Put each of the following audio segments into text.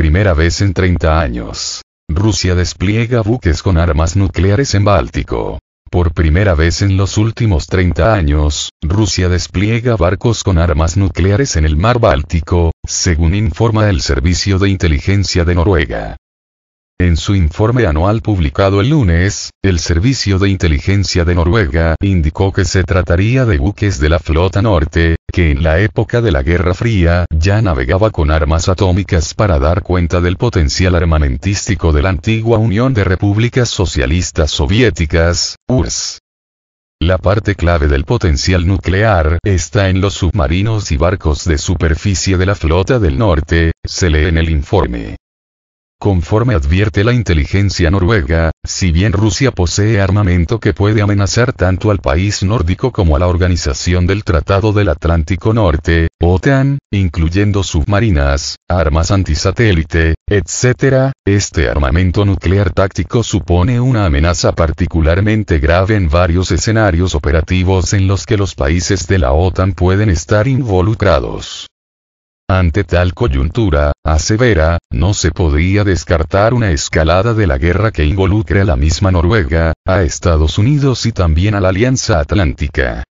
primera vez en 30 años. Rusia despliega buques con armas nucleares en Báltico. Por primera vez en los últimos 30 años, Rusia despliega barcos con armas nucleares en el mar Báltico, según informa el Servicio de Inteligencia de Noruega. En su informe anual publicado el lunes, el Servicio de Inteligencia de Noruega indicó que se trataría de buques de la Flota Norte, que en la época de la Guerra Fría ya navegaba con armas atómicas para dar cuenta del potencial armamentístico de la antigua Unión de Repúblicas Socialistas Soviéticas, URSS. La parte clave del potencial nuclear está en los submarinos y barcos de superficie de la Flota del Norte, se lee en el informe. Conforme advierte la inteligencia noruega, si bien Rusia posee armamento que puede amenazar tanto al país nórdico como a la Organización del Tratado del Atlántico Norte, OTAN, incluyendo submarinas, armas antisatélite, etc., este armamento nuclear táctico supone una amenaza particularmente grave en varios escenarios operativos en los que los países de la OTAN pueden estar involucrados. Ante tal coyuntura, asevera, no se podía descartar una escalada de la guerra que involucre a la misma Noruega, a Estados Unidos y también a la Alianza Atlántica.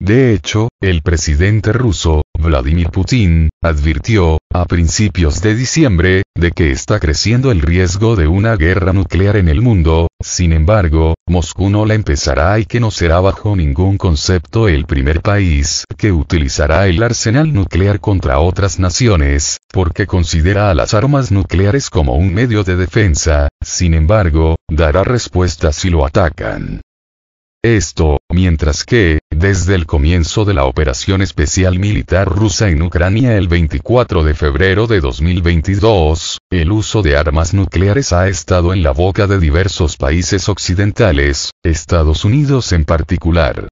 De hecho, el presidente ruso, Vladimir Putin, advirtió, a principios de diciembre, de que está creciendo el riesgo de una guerra nuclear en el mundo, sin embargo, Moscú no la empezará y que no será bajo ningún concepto el primer país que utilizará el arsenal nuclear contra otras naciones, porque considera a las armas nucleares como un medio de defensa, sin embargo, dará respuesta si lo atacan. Esto, mientras que, desde el comienzo de la operación especial militar rusa en Ucrania el 24 de febrero de 2022, el uso de armas nucleares ha estado en la boca de diversos países occidentales, Estados Unidos en particular.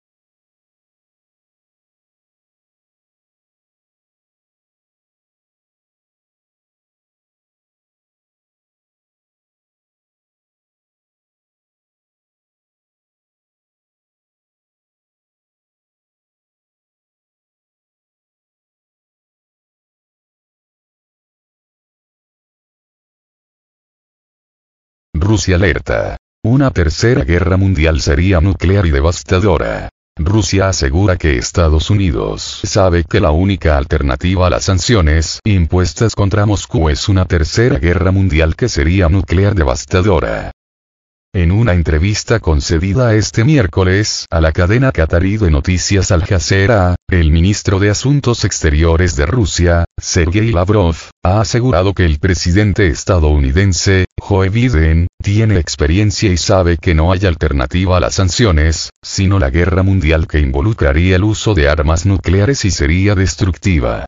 Rusia alerta. Una tercera guerra mundial sería nuclear y devastadora. Rusia asegura que Estados Unidos sabe que la única alternativa a las sanciones impuestas contra Moscú es una tercera guerra mundial que sería nuclear devastadora. En una entrevista concedida este miércoles a la cadena catarí de noticias Al Jazeera, el ministro de Asuntos Exteriores de Rusia, Sergei Lavrov, ha asegurado que el presidente estadounidense, Joe Biden, tiene experiencia y sabe que no hay alternativa a las sanciones, sino la guerra mundial que involucraría el uso de armas nucleares y sería destructiva.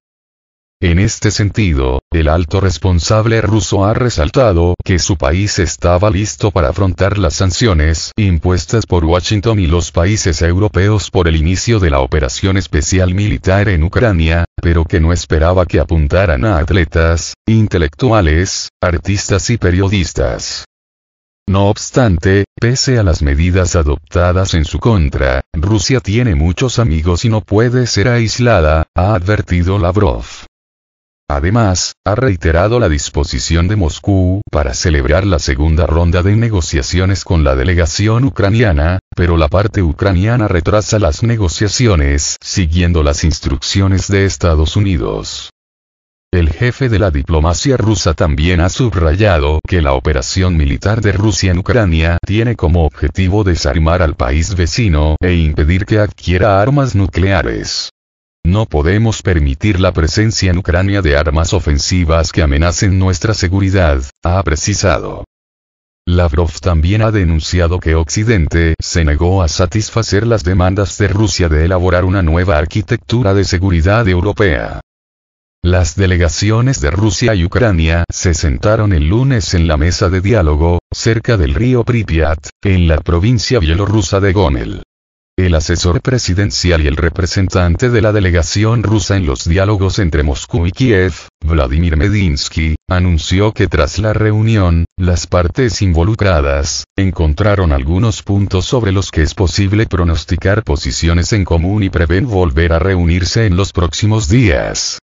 En este sentido, el alto responsable ruso ha resaltado que su país estaba listo para afrontar las sanciones impuestas por Washington y los países europeos por el inicio de la operación especial militar en Ucrania, pero que no esperaba que apuntaran a atletas, intelectuales, artistas y periodistas. No obstante, pese a las medidas adoptadas en su contra, Rusia tiene muchos amigos y no puede ser aislada, ha advertido Lavrov. Además, ha reiterado la disposición de Moscú para celebrar la segunda ronda de negociaciones con la delegación ucraniana, pero la parte ucraniana retrasa las negociaciones siguiendo las instrucciones de Estados Unidos. El jefe de la diplomacia rusa también ha subrayado que la operación militar de Rusia en Ucrania tiene como objetivo desarmar al país vecino e impedir que adquiera armas nucleares. No podemos permitir la presencia en Ucrania de armas ofensivas que amenacen nuestra seguridad, ha precisado. Lavrov también ha denunciado que Occidente se negó a satisfacer las demandas de Rusia de elaborar una nueva arquitectura de seguridad europea. Las delegaciones de Rusia y Ucrania se sentaron el lunes en la mesa de diálogo, cerca del río Pripyat, en la provincia bielorrusa de Gomel el asesor presidencial y el representante de la delegación rusa en los diálogos entre Moscú y Kiev, Vladimir Medinsky, anunció que tras la reunión, las partes involucradas encontraron algunos puntos sobre los que es posible pronosticar posiciones en común y prevén volver a reunirse en los próximos días.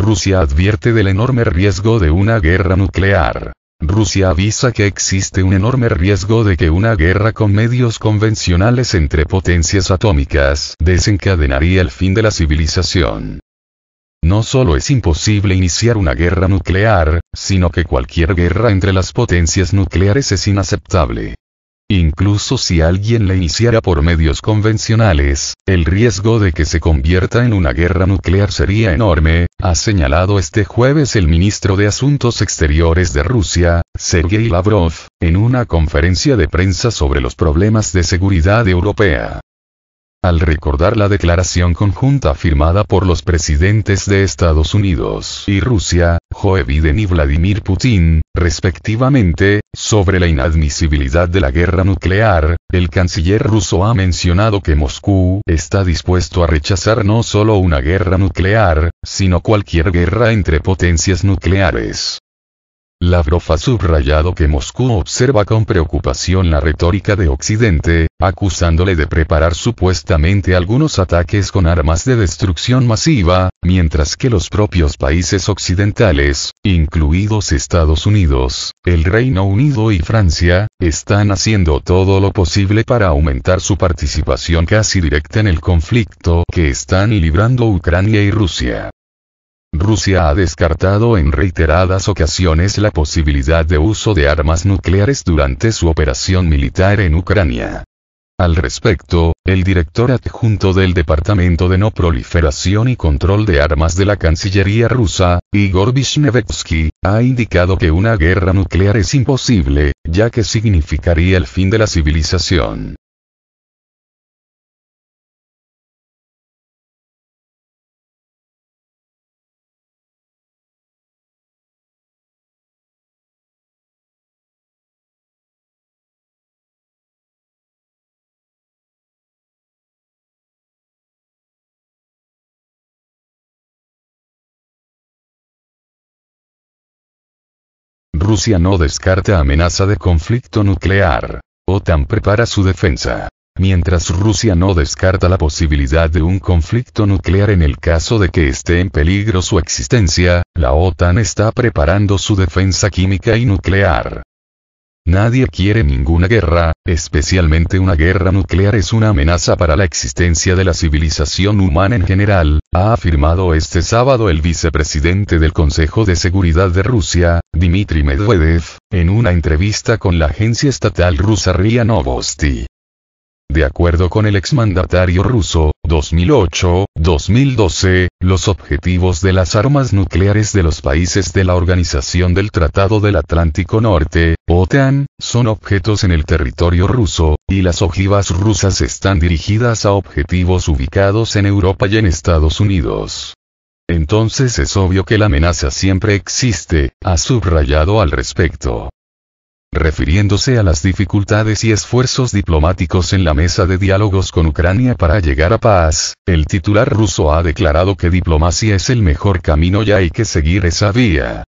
Rusia advierte del enorme riesgo de una guerra nuclear. Rusia avisa que existe un enorme riesgo de que una guerra con medios convencionales entre potencias atómicas desencadenaría el fin de la civilización. No solo es imposible iniciar una guerra nuclear, sino que cualquier guerra entre las potencias nucleares es inaceptable. Incluso si alguien le iniciara por medios convencionales, el riesgo de que se convierta en una guerra nuclear sería enorme, ha señalado este jueves el ministro de Asuntos Exteriores de Rusia, Sergei Lavrov, en una conferencia de prensa sobre los problemas de seguridad europea al recordar la declaración conjunta firmada por los presidentes de Estados Unidos y Rusia, Joe Biden y Vladimir Putin, respectivamente, sobre la inadmisibilidad de la guerra nuclear, el canciller ruso ha mencionado que Moscú está dispuesto a rechazar no solo una guerra nuclear, sino cualquier guerra entre potencias nucleares. Lavrov ha subrayado que Moscú observa con preocupación la retórica de Occidente, acusándole de preparar supuestamente algunos ataques con armas de destrucción masiva, mientras que los propios países occidentales, incluidos Estados Unidos, el Reino Unido y Francia, están haciendo todo lo posible para aumentar su participación casi directa en el conflicto que están librando Ucrania y Rusia. Rusia ha descartado en reiteradas ocasiones la posibilidad de uso de armas nucleares durante su operación militar en Ucrania. Al respecto, el director adjunto del Departamento de No Proliferación y Control de Armas de la Cancillería rusa, Igor Vishnevetsky, ha indicado que una guerra nuclear es imposible, ya que significaría el fin de la civilización. Rusia no descarta amenaza de conflicto nuclear. OTAN prepara su defensa. Mientras Rusia no descarta la posibilidad de un conflicto nuclear en el caso de que esté en peligro su existencia, la OTAN está preparando su defensa química y nuclear. Nadie quiere ninguna guerra, especialmente una guerra nuclear es una amenaza para la existencia de la civilización humana en general, ha afirmado este sábado el vicepresidente del Consejo de Seguridad de Rusia, Dmitry Medvedev, en una entrevista con la agencia estatal rusa RIA de acuerdo con el exmandatario ruso, 2008-2012, los objetivos de las armas nucleares de los países de la Organización del Tratado del Atlántico Norte, OTAN, son objetos en el territorio ruso, y las ojivas rusas están dirigidas a objetivos ubicados en Europa y en Estados Unidos. Entonces es obvio que la amenaza siempre existe, ha subrayado al respecto refiriéndose a las dificultades y esfuerzos diplomáticos en la mesa de diálogos con Ucrania para llegar a paz, el titular ruso ha declarado que diplomacia es el mejor camino y hay que seguir esa vía.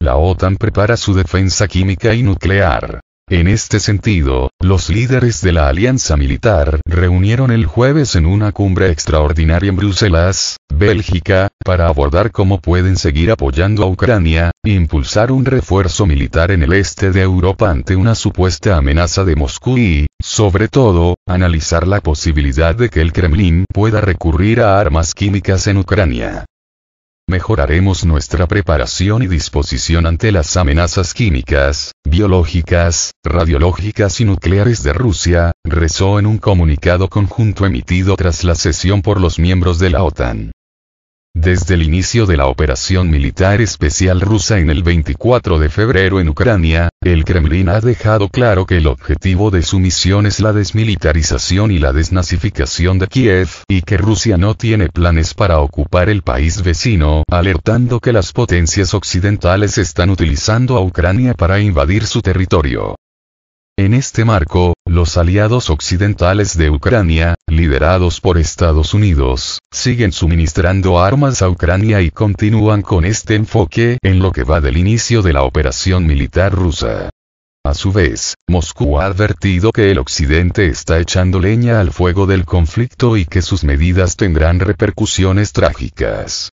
La OTAN prepara su defensa química y nuclear. En este sentido, los líderes de la alianza militar reunieron el jueves en una cumbre extraordinaria en Bruselas, Bélgica, para abordar cómo pueden seguir apoyando a Ucrania, e impulsar un refuerzo militar en el este de Europa ante una supuesta amenaza de Moscú y, sobre todo, analizar la posibilidad de que el Kremlin pueda recurrir a armas químicas en Ucrania mejoraremos nuestra preparación y disposición ante las amenazas químicas, biológicas, radiológicas y nucleares de Rusia, rezó en un comunicado conjunto emitido tras la sesión por los miembros de la OTAN. Desde el inicio de la operación militar especial rusa en el 24 de febrero en Ucrania, el Kremlin ha dejado claro que el objetivo de su misión es la desmilitarización y la desnazificación de Kiev, y que Rusia no tiene planes para ocupar el país vecino, alertando que las potencias occidentales están utilizando a Ucrania para invadir su territorio. En este marco, los aliados occidentales de Ucrania, liderados por Estados Unidos, siguen suministrando armas a Ucrania y continúan con este enfoque en lo que va del inicio de la operación militar rusa. A su vez, Moscú ha advertido que el Occidente está echando leña al fuego del conflicto y que sus medidas tendrán repercusiones trágicas.